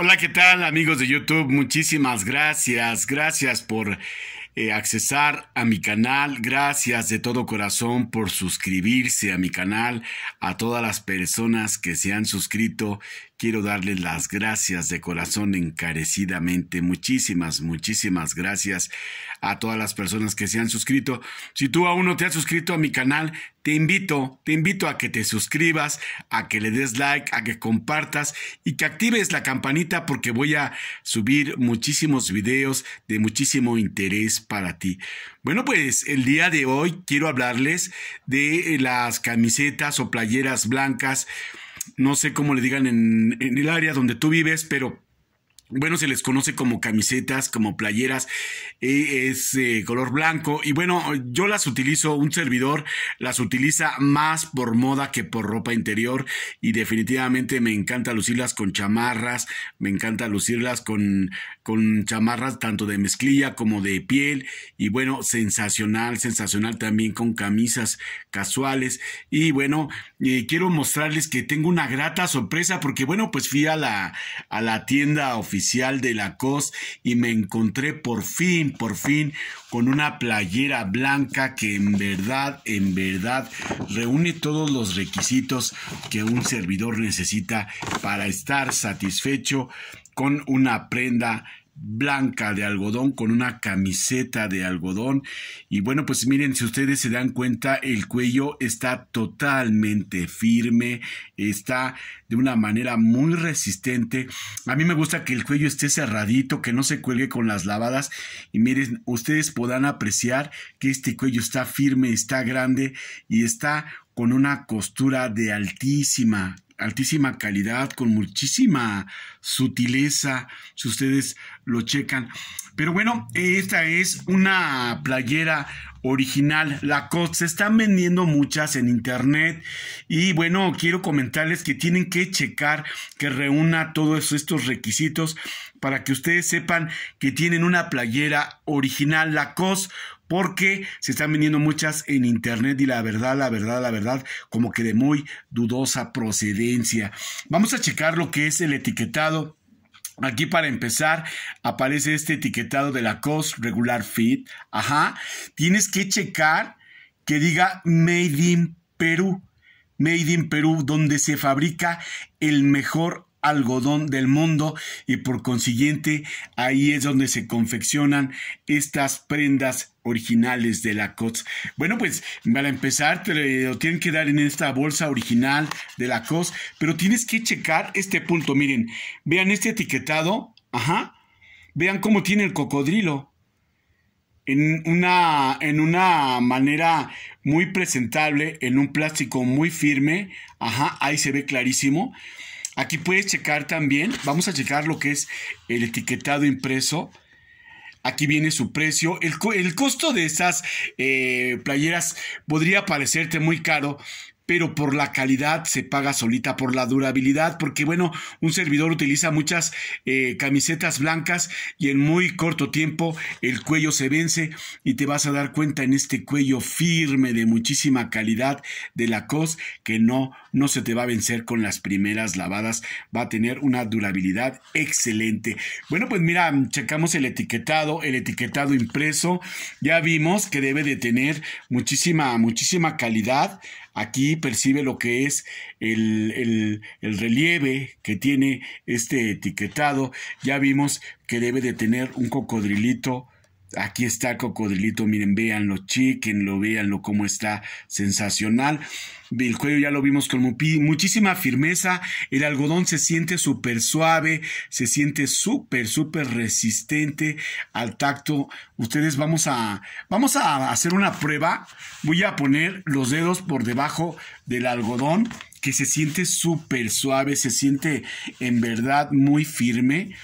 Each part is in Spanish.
Hola, ¿qué tal amigos de YouTube? Muchísimas gracias, gracias por eh, accesar a mi canal, gracias de todo corazón por suscribirse a mi canal, a todas las personas que se han suscrito quiero darle las gracias de corazón encarecidamente. Muchísimas, muchísimas gracias a todas las personas que se han suscrito. Si tú aún no te has suscrito a mi canal, te invito, te invito a que te suscribas, a que le des like, a que compartas y que actives la campanita porque voy a subir muchísimos videos de muchísimo interés para ti. Bueno, pues el día de hoy quiero hablarles de las camisetas o playeras blancas no sé cómo le digan en, en el área donde tú vives, pero bueno, se les conoce como camisetas, como playeras, es eh, color blanco. Y bueno, yo las utilizo, un servidor las utiliza más por moda que por ropa interior. Y definitivamente me encanta lucirlas con chamarras, me encanta lucirlas con, con chamarras tanto de mezclilla como de piel. Y bueno, sensacional, sensacional también con camisas casuales. Y bueno, eh, quiero mostrarles que tengo una grata sorpresa porque bueno, pues fui a la, a la tienda oficial de la COS y me encontré por fin, por fin con una playera blanca que en verdad, en verdad reúne todos los requisitos que un servidor necesita para estar satisfecho con una prenda blanca de algodón con una camiseta de algodón y bueno pues miren si ustedes se dan cuenta el cuello está totalmente firme está de una manera muy resistente a mí me gusta que el cuello esté cerradito que no se cuelgue con las lavadas y miren ustedes podrán apreciar que este cuello está firme está grande y está con una costura de altísima altísima calidad, con muchísima sutileza, si ustedes lo checan. Pero bueno, esta es una playera original. La se están vendiendo muchas en internet. Y bueno, quiero comentarles que tienen que checar que reúna todos estos requisitos para que ustedes sepan que tienen una playera original. La COS porque se están viniendo muchas en internet y la verdad, la verdad, la verdad, como que de muy dudosa procedencia. Vamos a checar lo que es el etiquetado. Aquí para empezar aparece este etiquetado de la COS Regular Fit. Ajá. Tienes que checar que diga Made in Perú. Made in Perú, donde se fabrica el mejor algodón del mundo y por consiguiente ahí es donde se confeccionan estas prendas originales de la COTS. Bueno, pues para empezar, te lo tienen que dar en esta bolsa original de la COTS, pero tienes que checar este punto. Miren, vean este etiquetado, ajá, vean cómo tiene el cocodrilo. En una, en una manera muy presentable, en un plástico muy firme, ajá, ahí se ve clarísimo. Aquí puedes checar también, vamos a checar lo que es el etiquetado impreso. Aquí viene su precio. El, costo de esas eh, playeras podría parecerte muy caro, pero por la calidad se paga solita, por la durabilidad, porque bueno, un servidor utiliza muchas eh, camisetas blancas y en muy corto tiempo el cuello se vence y te vas a dar cuenta en este cuello firme de muchísima calidad de la cos que no, no se te va a vencer con las primeras lavadas, va a tener una durabilidad excelente. Bueno, pues mira, checamos el etiquetado, el etiquetado impreso, ya vimos que debe de tener muchísima, muchísima calidad, Aquí percibe lo que es el, el, relieve que tiene este etiquetado. Ya vimos que debe de tener un cocodrilito Aquí está el cocodrilito, miren, véanlo, chequenlo, véanlo cómo está, sensacional. El cuello ya lo vimos con muchísima firmeza, el algodón se siente súper suave, se siente súper, súper resistente al tacto. Ustedes vamos a, vamos a hacer una prueba, voy a poner los dedos por debajo del algodón, que se siente súper suave, se siente en verdad muy firme.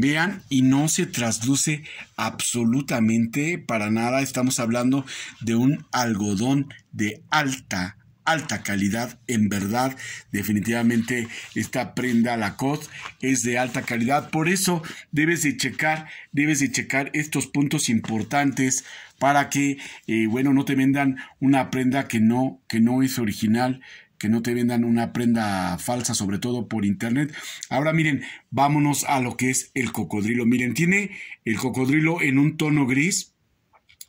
Vean, y no se trasluce absolutamente para nada. Estamos hablando de un algodón de alta alta calidad, en verdad, definitivamente esta prenda Lacoste es de alta calidad, por eso debes de checar, debes de checar estos puntos importantes para que, eh, bueno, no te vendan una prenda que no, que no es original, que no te vendan una prenda falsa, sobre todo por internet. Ahora miren, vámonos a lo que es el cocodrilo. Miren, tiene el cocodrilo en un tono gris,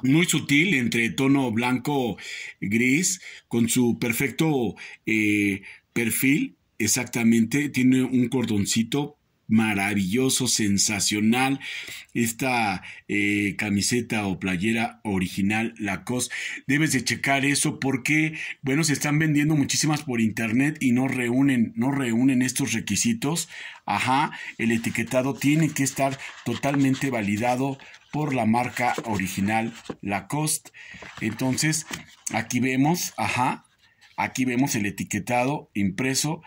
muy sutil, entre tono blanco-gris, con su perfecto eh, perfil, exactamente, tiene un cordoncito maravilloso, sensacional. Esta eh, camiseta o playera original Lacoste, debes de checar eso porque, bueno, se están vendiendo muchísimas por internet y no reúnen, no reúnen estos requisitos. Ajá, el etiquetado tiene que estar totalmente validado por la marca original Lacoste. Entonces, aquí vemos, ajá, aquí vemos el etiquetado impreso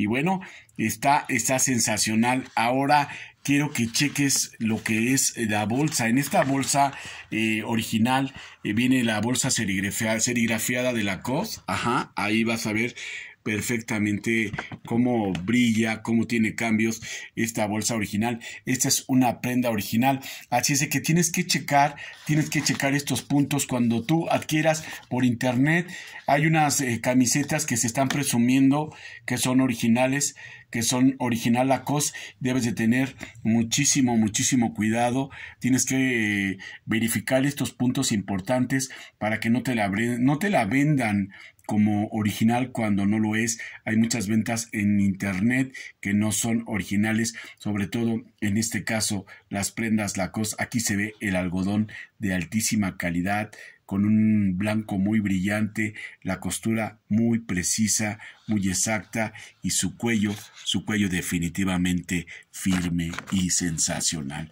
y bueno, está, está sensacional. Ahora quiero que cheques lo que es la bolsa. En esta bolsa eh, original eh, viene la bolsa serigrafiada, serigrafiada de la COS. Ajá, ahí vas a ver perfectamente cómo brilla, cómo tiene cambios esta bolsa original. Esta es una prenda original, así es que tienes que checar, tienes que checar estos puntos cuando tú adquieras por internet. Hay unas eh, camisetas que se están presumiendo que son originales, que son original cosa debes de tener muchísimo, muchísimo cuidado. Tienes que eh, verificar estos puntos importantes para que no te la, no te la vendan como original cuando no lo es. Hay muchas ventas en internet que no son originales, sobre todo en este caso las prendas Lacoste. Aquí se ve el algodón de altísima calidad con un blanco muy brillante, la costura muy precisa, muy exacta y su cuello, su cuello definitivamente firme y sensacional.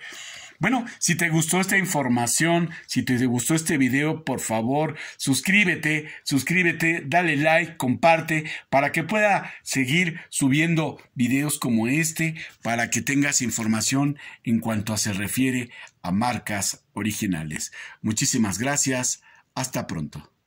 Bueno, si te gustó esta información, si te gustó este video, por favor, suscríbete, suscríbete, dale like, comparte, para que pueda seguir subiendo videos como este, para que tengas información en cuanto a se refiere a marcas originales. Muchísimas gracias, hasta pronto.